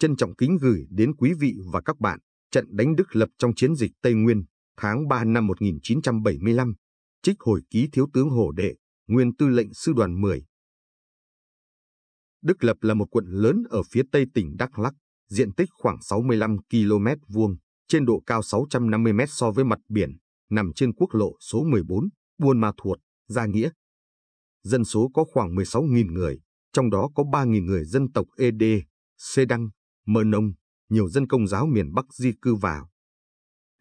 Trân trọng kính gửi đến quý vị và các bạn trận đánh Đức lập trong chiến dịch Tây Nguyên tháng 3 năm 1975. Trích hồi ký Thiếu tướng Hồ Đệ, nguyên tư lệnh sư đoàn 10. Đức Lập là một quận lớn ở phía tây tỉnh Đắk Lắk, diện tích khoảng 65 km vuông, trên độ cao 650 m so với mặt biển, nằm trên quốc lộ số 14, Buôn Ma Thuột, Gia Nghĩa. Dân số có khoảng 16.000 người, trong đó có 3.000 người dân tộc Ede Xê Đăng, Mơ Nông, nhiều dân công giáo miền Bắc di cư vào.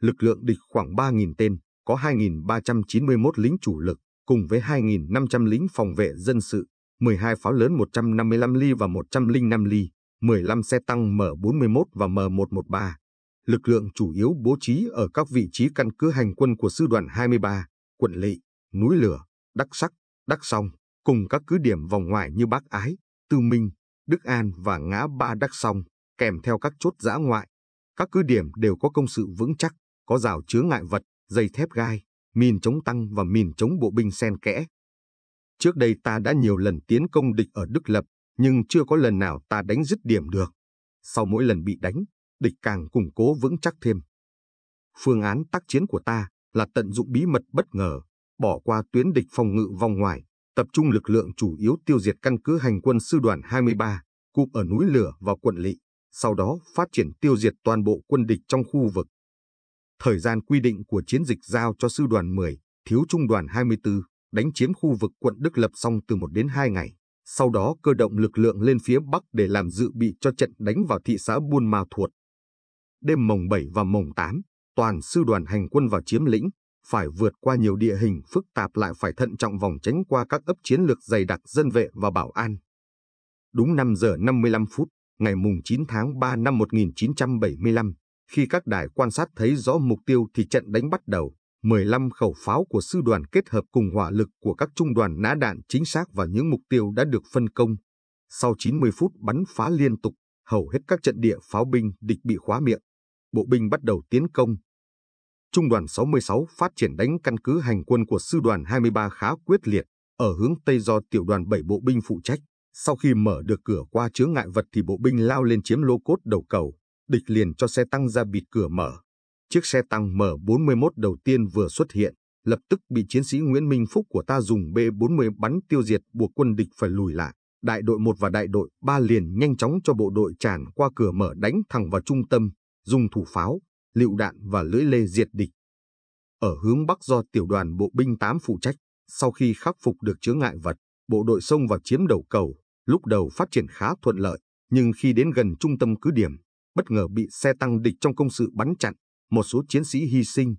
Lực lượng địch khoảng 3.000 tên, có 2.391 lính chủ lực, cùng với 2.500 lính phòng vệ dân sự, 12 pháo lớn 155 ly và 105 ly, 15 xe tăng M41 và M113. Lực lượng chủ yếu bố trí ở các vị trí căn cứ hành quân của sư đoàn 23, quận Lị, Núi Lửa, Đắc Sắc, Đắc Song, cùng các cứ điểm vòng ngoài như Bắc Ái, Tư Minh, Đức An và ngã ba Đắc Song kèm theo các chốt giã ngoại. Các cứ điểm đều có công sự vững chắc, có rào chứa ngại vật, dây thép gai, mìn chống tăng và mìn chống bộ binh sen kẽ. Trước đây ta đã nhiều lần tiến công địch ở Đức Lập, nhưng chưa có lần nào ta đánh dứt điểm được. Sau mỗi lần bị đánh, địch càng củng cố vững chắc thêm. Phương án tác chiến của ta là tận dụng bí mật bất ngờ, bỏ qua tuyến địch phòng ngự vòng ngoài, tập trung lực lượng chủ yếu tiêu diệt căn cứ hành quân sư đoàn 23, cụp ở núi Lửa và quận Lị sau đó phát triển tiêu diệt toàn bộ quân địch trong khu vực. Thời gian quy định của chiến dịch giao cho sư đoàn 10, thiếu trung đoàn 24, đánh chiếm khu vực quận Đức Lập xong từ 1 đến 2 ngày, sau đó cơ động lực lượng lên phía Bắc để làm dự bị cho trận đánh vào thị xã Buôn Ma Thuột. Đêm mồng 7 và mồng 8, toàn sư đoàn hành quân vào chiếm lĩnh, phải vượt qua nhiều địa hình phức tạp lại phải thận trọng vòng tránh qua các ấp chiến lược dày đặc dân vệ và bảo an. Đúng 5 giờ 55 phút, ngày mùng 9 tháng 3 năm 1975, khi các đài quan sát thấy rõ mục tiêu thì trận đánh bắt đầu. 15 khẩu pháo của sư đoàn kết hợp cùng hỏa lực của các trung đoàn nã đạn chính xác vào những mục tiêu đã được phân công. Sau 90 phút bắn phá liên tục, hầu hết các trận địa pháo binh địch bị khóa miệng. Bộ binh bắt đầu tiến công. Trung đoàn 66 phát triển đánh căn cứ hành quân của sư đoàn 23 khá quyết liệt ở hướng Tây do tiểu đoàn 7 bộ binh phụ trách. Sau khi mở được cửa qua chướng ngại vật thì bộ binh lao lên chiếm lô cốt đầu cầu, địch liền cho xe tăng ra bịt cửa mở. Chiếc xe tăng M41 đầu tiên vừa xuất hiện, lập tức bị chiến sĩ Nguyễn Minh Phúc của ta dùng B40 bắn tiêu diệt buộc quân địch phải lùi lại. Đại đội 1 và đại đội 3 liền nhanh chóng cho bộ đội tràn qua cửa mở đánh thẳng vào trung tâm, dùng thủ pháo, lựu đạn và lưỡi lê diệt địch. Ở hướng Bắc do tiểu đoàn bộ binh 8 phụ trách, sau khi khắc phục được chướng ngại vật, bộ đội xông vào chiếm đầu cầu, lúc đầu phát triển khá thuận lợi, nhưng khi đến gần trung tâm cứ điểm, bất ngờ bị xe tăng địch trong công sự bắn chặn, một số chiến sĩ hy sinh.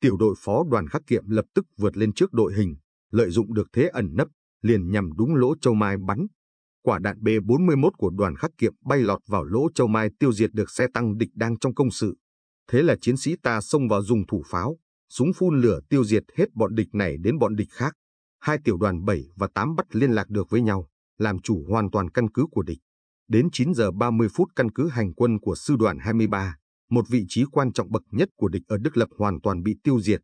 Tiểu đội phó đoàn khắc kiệm lập tức vượt lên trước đội hình, lợi dụng được thế ẩn nấp, liền nhằm đúng lỗ châu mai bắn. Quả đạn B-41 của đoàn khắc kiệm bay lọt vào lỗ châu mai tiêu diệt được xe tăng địch đang trong công sự. Thế là chiến sĩ ta xông vào dùng thủ pháo, súng phun lửa tiêu diệt hết bọn địch này đến bọn địch khác. Hai tiểu đoàn 7 và 8 bắt liên lạc được với nhau làm chủ hoàn toàn căn cứ của địch. Đến 9 giờ 30 phút căn cứ hành quân của sư đoàn 23, một vị trí quan trọng bậc nhất của địch ở Đức Lập hoàn toàn bị tiêu diệt.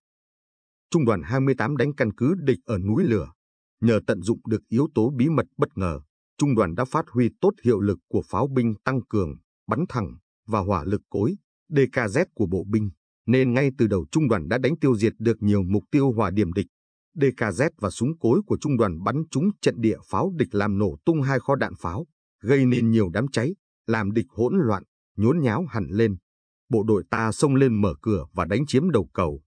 Trung đoàn 28 đánh căn cứ địch ở núi lửa. Nhờ tận dụng được yếu tố bí mật bất ngờ, trung đoàn đã phát huy tốt hiệu lực của pháo binh tăng cường, bắn thẳng và hỏa lực cối, DKZ của bộ binh, nên ngay từ đầu trung đoàn đã đánh tiêu diệt được nhiều mục tiêu hỏa điểm địch. DKZ và súng cối của trung đoàn bắn trúng trận địa pháo địch làm nổ tung hai kho đạn pháo, gây nên nhiều đám cháy, làm địch hỗn loạn, nhốn nháo hẳn lên. Bộ đội ta xông lên mở cửa và đánh chiếm đầu cầu.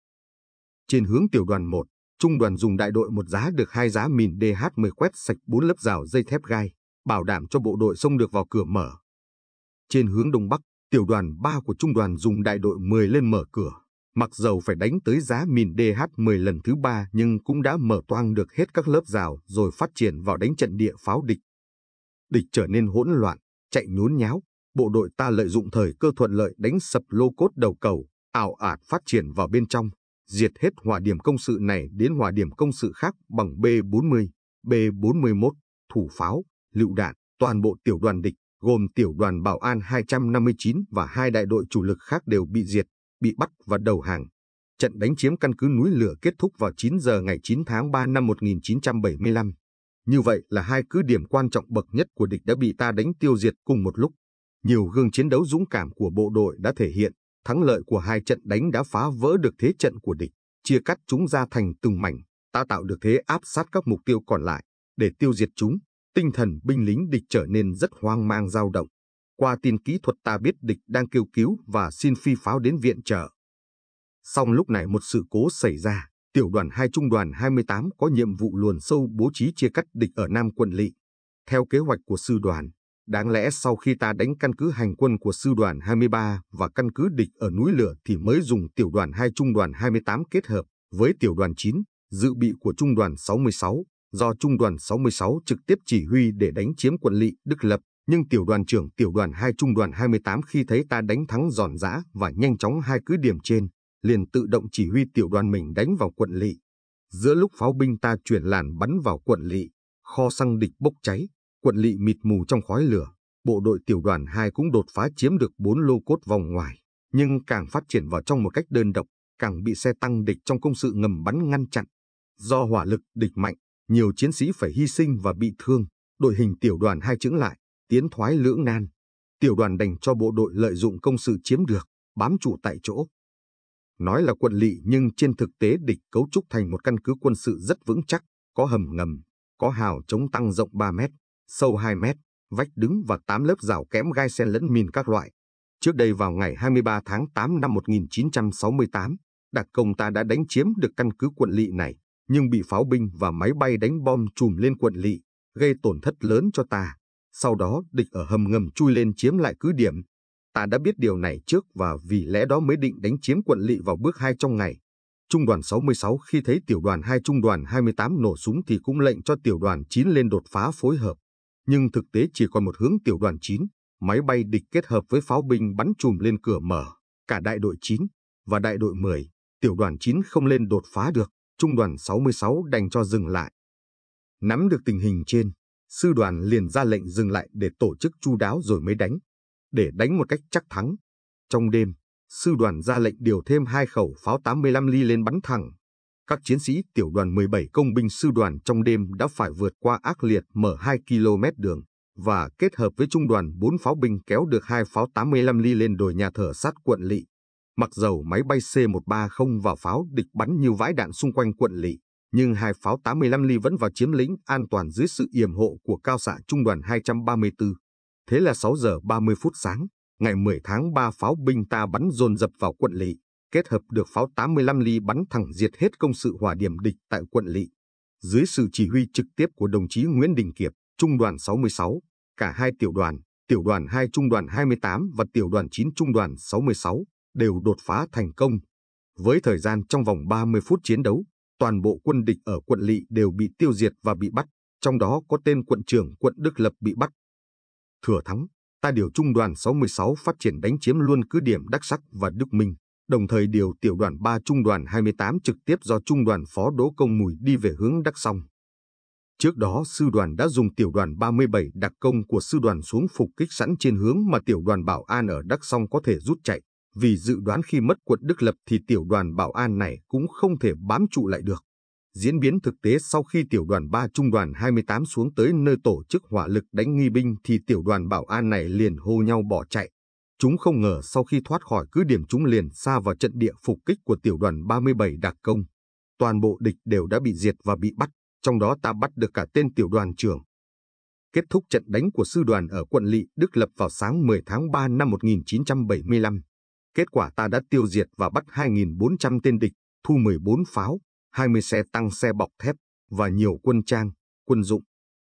Trên hướng tiểu đoàn 1, trung đoàn dùng đại đội một giá được hai giá mìn DH-10 quét sạch bốn lớp rào dây thép gai, bảo đảm cho bộ đội xông được vào cửa mở. Trên hướng đông bắc, tiểu đoàn 3 của trung đoàn dùng đại đội 10 lên mở cửa. Mặc dầu phải đánh tới giá mìn DH-10 lần thứ ba nhưng cũng đã mở toang được hết các lớp rào rồi phát triển vào đánh trận địa pháo địch. Địch trở nên hỗn loạn, chạy nhốn nháo, bộ đội ta lợi dụng thời cơ thuận lợi đánh sập lô cốt đầu cầu, ảo ạt phát triển vào bên trong, diệt hết hỏa điểm công sự này đến hỏa điểm công sự khác bằng B-40, B-41, thủ pháo, lựu đạn, toàn bộ tiểu đoàn địch gồm tiểu đoàn bảo an 259 và hai đại đội chủ lực khác đều bị diệt, bị bắt và đầu hàng. Trận đánh chiếm căn cứ núi lửa kết thúc vào 9 giờ ngày 9 tháng 3 năm 1975. Như vậy là hai cứ điểm quan trọng bậc nhất của địch đã bị ta đánh tiêu diệt cùng một lúc. Nhiều gương chiến đấu dũng cảm của bộ đội đã thể hiện, thắng lợi của hai trận đánh đã phá vỡ được thế trận của địch, chia cắt chúng ra thành từng mảnh, ta tạo được thế áp sát các mục tiêu còn lại, để tiêu diệt chúng. Tinh thần binh lính địch trở nên rất hoang mang dao động. Qua tin kỹ thuật ta biết địch đang kêu cứu và xin phi pháo đến viện trợ. Song lúc này một sự cố xảy ra, tiểu đoàn 2 trung đoàn 28 có nhiệm vụ luồn sâu bố trí chia cắt địch ở Nam quận lỵ. Theo kế hoạch của sư đoàn, đáng lẽ sau khi ta đánh căn cứ hành quân của sư đoàn 23 và căn cứ địch ở núi lửa thì mới dùng tiểu đoàn 2 trung đoàn 28 kết hợp với tiểu đoàn 9, dự bị của trung đoàn 66, do trung đoàn 66 trực tiếp chỉ huy để đánh chiếm quận lỵ Đức Lập nhưng tiểu đoàn trưởng tiểu đoàn 2 trung đoàn 28 khi thấy ta đánh thắng giòn giã và nhanh chóng hai cứ điểm trên, liền tự động chỉ huy tiểu đoàn mình đánh vào quận lỵ. Giữa lúc pháo binh ta chuyển làn bắn vào quận lỵ, kho xăng địch bốc cháy, quận lỵ mịt mù trong khói lửa, bộ đội tiểu đoàn 2 cũng đột phá chiếm được 4 lô cốt vòng ngoài, nhưng càng phát triển vào trong một cách đơn độc, càng bị xe tăng địch trong công sự ngầm bắn ngăn chặn. Do hỏa lực địch mạnh, nhiều chiến sĩ phải hy sinh và bị thương, đội hình tiểu đoàn 2 chững lại, tiến thoái lưỡng nan, tiểu đoàn đành cho bộ đội lợi dụng công sự chiếm được, bám trụ tại chỗ. Nói là quận lỵ nhưng trên thực tế địch cấu trúc thành một căn cứ quân sự rất vững chắc, có hầm ngầm, có hào chống tăng rộng 3 mét, sâu 2 mét, vách đứng và 8 lớp rào kẽm gai sen lẫn mìn các loại. Trước đây vào ngày 23 tháng 8 năm 1968, đặc công ta đã đánh chiếm được căn cứ quận lỵ này, nhưng bị pháo binh và máy bay đánh bom chùm lên quận lỵ, gây tổn thất lớn cho ta. Sau đó địch ở hầm ngầm chui lên chiếm lại cứ điểm. Ta đã biết điều này trước và vì lẽ đó mới định đánh chiếm quận lỵ vào bước 2 trong ngày. Trung đoàn 66 khi thấy tiểu đoàn 2 trung đoàn 28 nổ súng thì cũng lệnh cho tiểu đoàn 9 lên đột phá phối hợp. Nhưng thực tế chỉ còn một hướng tiểu đoàn 9, máy bay địch kết hợp với pháo binh bắn chùm lên cửa mở, cả đại đội 9 và đại đội 10, tiểu đoàn 9 không lên đột phá được, trung đoàn 66 đành cho dừng lại. Nắm được tình hình trên, sư đoàn liền ra lệnh dừng lại để tổ chức chu đáo rồi mới đánh, để đánh một cách chắc thắng. Trong đêm, sư đoàn ra lệnh điều thêm hai khẩu pháo 85 ly lên bắn thẳng. Các chiến sĩ tiểu đoàn 17 công binh sư đoàn trong đêm đã phải vượt qua ác liệt mở 2 km đường và kết hợp với trung đoàn 4 pháo binh kéo được hai pháo 85 ly lên đồi nhà thờ sát quận lỵ. Mặc dầu máy bay C-130 và pháo địch bắn như vãi đạn xung quanh quận lỵ, nhưng hai pháo 85 ly vẫn vào chiếm lĩnh an toàn dưới sự yểm hộ của cao xạ trung đoàn 234. Thế là 6 giờ 30 phút sáng, ngày 10 tháng 3 pháo binh ta bắn dồn dập vào quận lỵ, kết hợp được pháo 85 ly bắn thẳng diệt hết công sự hỏa điểm địch tại quận lỵ. Dưới sự chỉ huy trực tiếp của đồng chí Nguyễn Đình Kiệp, trung đoàn 66, cả hai tiểu đoàn, tiểu đoàn 2 trung đoàn 28 và tiểu đoàn 9 trung đoàn 66 đều đột phá thành công. Với thời gian trong vòng 30 phút chiến đấu, toàn bộ quân địch ở quận lỵ đều bị tiêu diệt và bị bắt, trong đó có tên quận trưởng quận Đức Lập bị bắt. Thừa thắng, ta điều trung đoàn 66 phát triển đánh chiếm luôn cứ điểm Đắc Sắc và Đức Minh, đồng thời điều tiểu đoàn 3 trung đoàn 28 trực tiếp do trung đoàn phó Đỗ Công Mùi đi về hướng Đắc Song. Trước đó, sư đoàn đã dùng tiểu đoàn 37 đặc công của sư đoàn xuống phục kích sẵn trên hướng mà tiểu đoàn bảo an ở Đắc Song có thể rút chạy vì dự đoán khi mất quận Đức Lập thì tiểu đoàn bảo an này cũng không thể bám trụ lại được. Diễn biến thực tế sau khi tiểu đoàn 3 trung đoàn 28 xuống tới nơi tổ chức hỏa lực đánh nghi binh thì tiểu đoàn bảo an này liền hô nhau bỏ chạy. Chúng không ngờ sau khi thoát khỏi cứ điểm chúng liền xa vào trận địa phục kích của tiểu đoàn 37 đặc công. Toàn bộ địch đều đã bị diệt và bị bắt, trong đó ta bắt được cả tên tiểu đoàn trưởng. Kết thúc trận đánh của sư đoàn ở quận Lị Đức Lập vào sáng 10 tháng 3 năm 1975, Kết quả ta đã tiêu diệt và bắt 2.400 tên địch, thu 14 pháo, 20 xe tăng xe bọc thép và nhiều quân trang, quân dụng.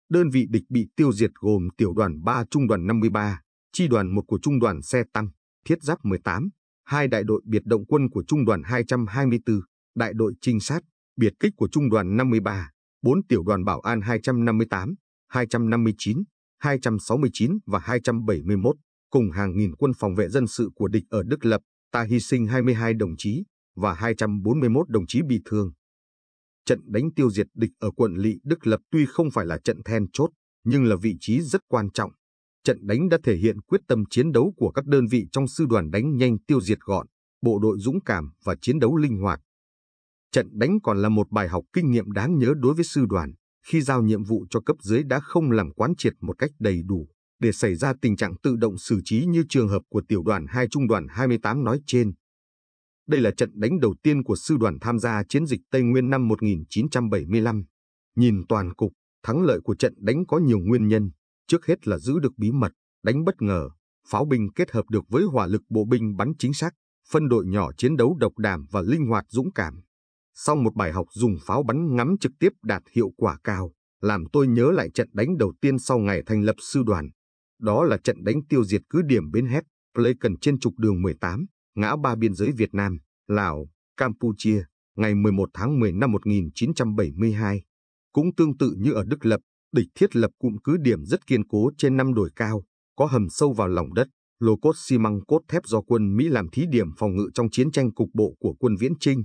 Đơn vị địch bị tiêu diệt gồm tiểu đoàn 3 trung đoàn 53, chi đoàn 1 của trung đoàn xe tăng, thiết giáp 18, hai đại đội biệt động quân của trung đoàn 224, đại đội trinh sát, biệt kích của trung đoàn 53, 4 tiểu đoàn bảo an 258, 259, 269 và 271 cùng hàng nghìn quân phòng vệ dân sự của địch ở Đức Lập, ta hy sinh 22 đồng chí và 241 đồng chí bị thương. Trận đánh tiêu diệt địch ở quận lỵ Đức Lập tuy không phải là trận then chốt, nhưng là vị trí rất quan trọng. Trận đánh đã thể hiện quyết tâm chiến đấu của các đơn vị trong sư đoàn đánh nhanh tiêu diệt gọn, bộ đội dũng cảm và chiến đấu linh hoạt. Trận đánh còn là một bài học kinh nghiệm đáng nhớ đối với sư đoàn, khi giao nhiệm vụ cho cấp dưới đã không làm quán triệt một cách đầy đủ để xảy ra tình trạng tự động xử trí như trường hợp của tiểu đoàn 2 trung đoàn 28 nói trên. Đây là trận đánh đầu tiên của sư đoàn tham gia chiến dịch Tây Nguyên năm 1975. Nhìn toàn cục, thắng lợi của trận đánh có nhiều nguyên nhân, trước hết là giữ được bí mật, đánh bất ngờ, pháo binh kết hợp được với hỏa lực bộ binh bắn chính xác, phân đội nhỏ chiến đấu độc đảm và linh hoạt dũng cảm. Sau một bài học dùng pháo bắn ngắm trực tiếp đạt hiệu quả cao, làm tôi nhớ lại trận đánh đầu tiên sau ngày thành lập sư đoàn, đó là trận đánh tiêu diệt cứ điểm bến Hét, Pleiken trên trục đường 18, ngã ba biên giới Việt Nam, Lào, Campuchia, ngày 11 tháng 10 năm 1972. Cũng tương tự như ở Đức Lập, địch thiết lập cụm cứ điểm rất kiên cố trên năm đồi cao, có hầm sâu vào lòng đất, lô cốt xi măng cốt thép do quân Mỹ làm thí điểm phòng ngự trong chiến tranh cục bộ của quân Viễn Trinh.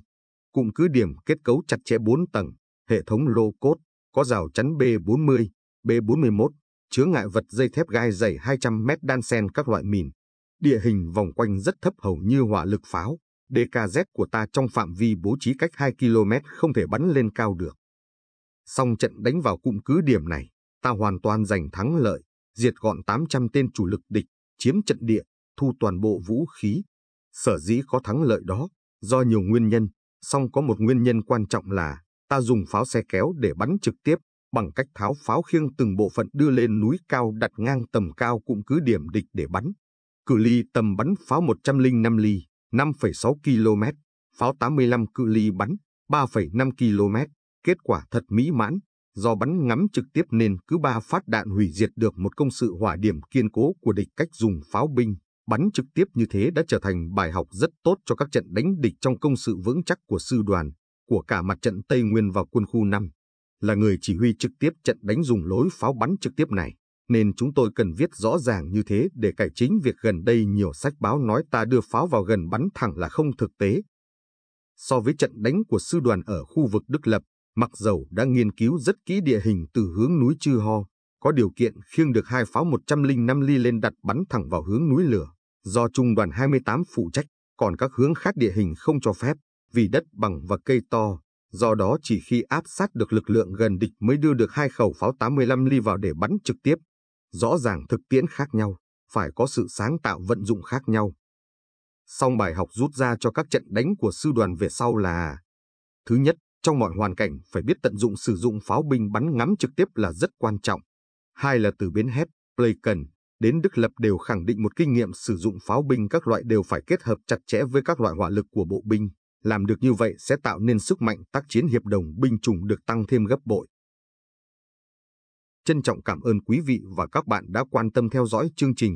Cụm cứ điểm kết cấu chặt chẽ 4 tầng, hệ thống lô cốt, có rào chắn B40, B41, chứa ngại vật dây thép gai dày 200 mét đan sen các loại mìn. Địa hình vòng quanh rất thấp hầu như hỏa lực pháo, DKZ của ta trong phạm vi bố trí cách 2 km không thể bắn lên cao được. Song trận đánh vào cụm cứ điểm này, ta hoàn toàn giành thắng lợi, diệt gọn 800 tên chủ lực địch, chiếm trận địa, thu toàn bộ vũ khí. Sở dĩ có thắng lợi đó, do nhiều nguyên nhân, song có một nguyên nhân quan trọng là ta dùng pháo xe kéo để bắn trực tiếp bằng cách tháo pháo khiêng từng bộ phận đưa lên núi cao đặt ngang tầm cao cụm cứ điểm địch để bắn. Cự ly tầm bắn pháo 105 ly, 5,6 km, pháo 85 cự ly bắn, 3,5 km. Kết quả thật mỹ mãn, do bắn ngắm trực tiếp nên cứ ba phát đạn hủy diệt được một công sự hỏa điểm kiên cố của địch cách dùng pháo binh. Bắn trực tiếp như thế đã trở thành bài học rất tốt cho các trận đánh địch trong công sự vững chắc của sư đoàn, của cả mặt trận Tây Nguyên và quân khu 5 là người chỉ huy trực tiếp trận đánh dùng lối pháo bắn trực tiếp này, nên chúng tôi cần viết rõ ràng như thế để cải chính việc gần đây nhiều sách báo nói ta đưa pháo vào gần bắn thẳng là không thực tế. So với trận đánh của sư đoàn ở khu vực Đức Lập, Mặc dầu đã nghiên cứu rất kỹ địa hình từ hướng núi Chư Ho, có điều kiện khiêng được hai pháo 105 ly lên đặt bắn thẳng vào hướng núi lửa, do trung đoàn 28 phụ trách, còn các hướng khác địa hình không cho phép, vì đất bằng và cây to, do đó chỉ khi áp sát được lực lượng gần địch mới đưa được hai khẩu pháo 85 ly vào để bắn trực tiếp. Rõ ràng thực tiễn khác nhau, phải có sự sáng tạo vận dụng khác nhau. Song bài học rút ra cho các trận đánh của sư đoàn về sau là Thứ nhất, trong mọi hoàn cảnh phải biết tận dụng sử dụng pháo binh bắn ngắm trực tiếp là rất quan trọng. Hai là từ bến Hét, Pleiken đến Đức Lập đều khẳng định một kinh nghiệm sử dụng pháo binh các loại đều phải kết hợp chặt chẽ với các loại hỏa lực của bộ binh. Làm được như vậy sẽ tạo nên sức mạnh tác chiến hiệp đồng binh chủng được tăng thêm gấp bội. Trân trọng cảm ơn quý vị và các bạn đã quan tâm theo dõi chương trình.